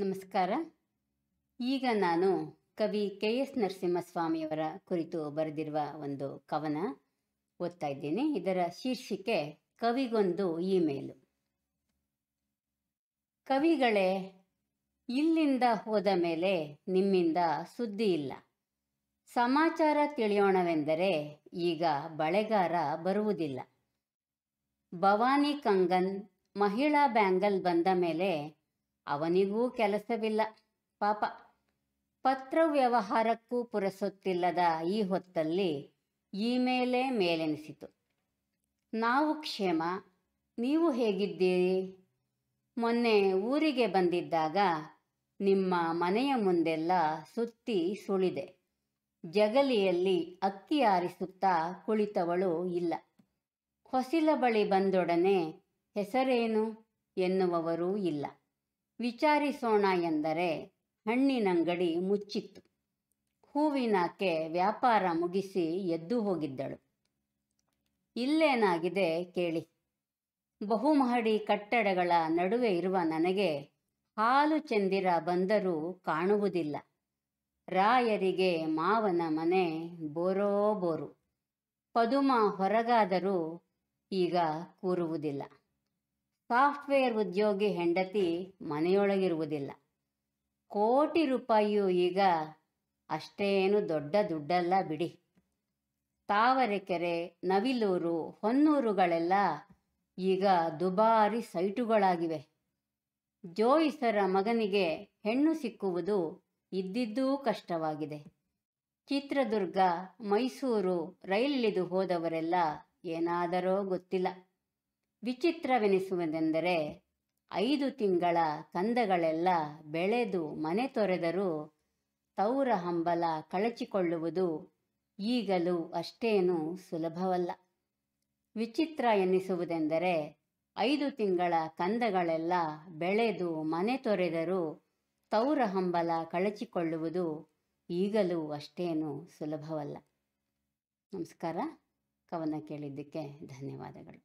ನಮಸ್ಕಾರ ಈಗ ನಾನು ಕವಿ ಕೆ ಎಸ್ ನರಸಿಂಹಸ್ವಾಮಿಯವರ ಕುರಿತು ಬರೆದಿರುವ ಒಂದು ಕವನ ಓದ್ತಾ ಇದ್ದೀನಿ ಇದರ ಶೀರ್ಷಿಕೆ ಕವಿಗೊಂದು ಇಮೇಲು ಕವಿಗಳೇ ಇಲ್ಲಿಂದ ಹೋದ ಮೇಲೆ ನಿಮ್ಮಿಂದ ಸುದ್ದಿ ಇಲ್ಲ ಸಮಾಚಾರ ತಿಳಿಯೋಣವೆಂದರೆ ಈಗ ಬಳೆಗಾರ ಬರುವುದಿಲ್ಲ ಭವಾನಿ ಕಂಗನ್ ಮಹಿಳಾ ಬ್ಯಾಂಗಲ್ ಬಂದ ಮೇಲೆ ಅವನಿಗೂ ಕೆಲಸವಿಲ್ಲ ಪಾಪ ಪತ್ರ ವ್ಯವಹಾರಕ್ಕೂ ಪುರಸೊತ್ತಿಲ್ಲದ ಈ ಹೊತ್ತಲ್ಲಿ ಈ ಮೇಲೆ ಮೇಲೆನಿಸಿತು ನಾವು ಕ್ಷೇಮ ನೀವು ಹೇಗಿದ್ದೀರಿ ಮೊನ್ನೆ ಊರಿಗೆ ಬಂದಿದ್ದಾಗ ನಿಮ್ಮ ಮನೆಯ ಮುಂದೆಲ್ಲ ಸುತ್ತಿ ಸುಳಿದೆ ಜಗಲಿಯಲ್ಲಿ ಅಕ್ಕಿ ಆರಿಸುತ್ತಾ ಕುಳಿತವಳು ಇಲ್ಲ ಹೊಸಿಲ ಬಳಿ ಬಂದೊಡನೆ ಹೆಸರೇನು ಎನ್ನುವವರೂ ಇಲ್ಲ ವಿಚಾರಿಸೋಣ ಎಂದರೆ ಹಣ್ಣಿನಂಗಡಿ ಮುಚ್ಚಿತ್ತು ಹೂವಿನಾಕೆ ವ್ಯಾಪಾರ ಮುಗಿಸಿ ಎದ್ದು ಹೋಗಿದ್ದಳು ಇಲ್ಲೇನಾಗಿದೆ ಕೇಳಿ ಬಹುಮಹಡಿ ಕಟ್ಟಡಗಳ ನಡುವೆ ಇರುವ ನನಗೆ ಹಾಲು ಚೆಂದಿರ ಬಂದರೂ ಕಾಣುವುದಿಲ್ಲ ರಾಯರಿಗೆ ಮಾವನ ಮನೆ ಬೋರೋ ಬೋರು ಪದುಮ ಹೊರಗಾದರೂ ಈಗ ಕೂರುವುದಿಲ್ಲ ಸಾಫ್ಟ್ವೇರ್ ಉದ್ಯೋಗಿ ಹೆಂಡತಿ ಮನೆಯೊಳಗಿರುವುದಿಲ್ಲ ಕೋಟಿ ರೂಪಾಯಿಯು ಈಗ ಅಷ್ಟೇನು ದೊಡ್ಡ ದುಡ್ಡಲ್ಲ ಬಿಡಿ ತಾವರೆಕೆರೆ ನವಿಲೂರು ಹೊನ್ನೂರುಗಳೆಲ್ಲ ಈಗ ದುಬಾರಿ ಸೈಟುಗಳಾಗಿವೆ ಜೋಯಿಸರ ಮಗನಿಗೆ ಹೆಣ್ಣು ಸಿಕ್ಕುವುದು ಇದ್ದಿದ್ದೂ ಕಷ್ಟವಾಗಿದೆ ಚಿತ್ರದುರ್ಗ ಮೈಸೂರು ರೈಲಿದು ಹೋದವರೆಲ್ಲ ಏನಾದರೋ ಗೊತ್ತಿಲ್ಲ ವಿಚಿತ್ರವೆನಿಸುವುದೆಂದರೆ ಐದು ತಿಂಗಳ ಕಂದಗಳೆಲ್ಲ ಬೆಳೆದು ಮನೆ ತೊರೆದರೂ ತೌರ ಹಂಬಲ ಕಳಚಿಕೊಳ್ಳುವುದು ಈಗಲೂ ಅಷ್ಟೇನೂ ಸುಲಭವಲ್ಲ ವಿಚಿತ್ರ ಎನ್ನಿಸುವುದೆಂದರೆ ಐದು ತಿಂಗಳ ಕಂದಗಳೆಲ್ಲ ಬೆಳೆದು ಮನೆ ತೊರೆದರೂ ತೌರ ಹಂಬಲ ಕಳಚಿಕೊಳ್ಳುವುದು ಈಗಲೂ ಅಷ್ಟೇನೂ ಸುಲಭವಲ್ಲ ನಮಸ್ಕಾರ ಕವನ ಕೇಳಿದ್ದಕ್ಕೆ ಧನ್ಯವಾದಗಳು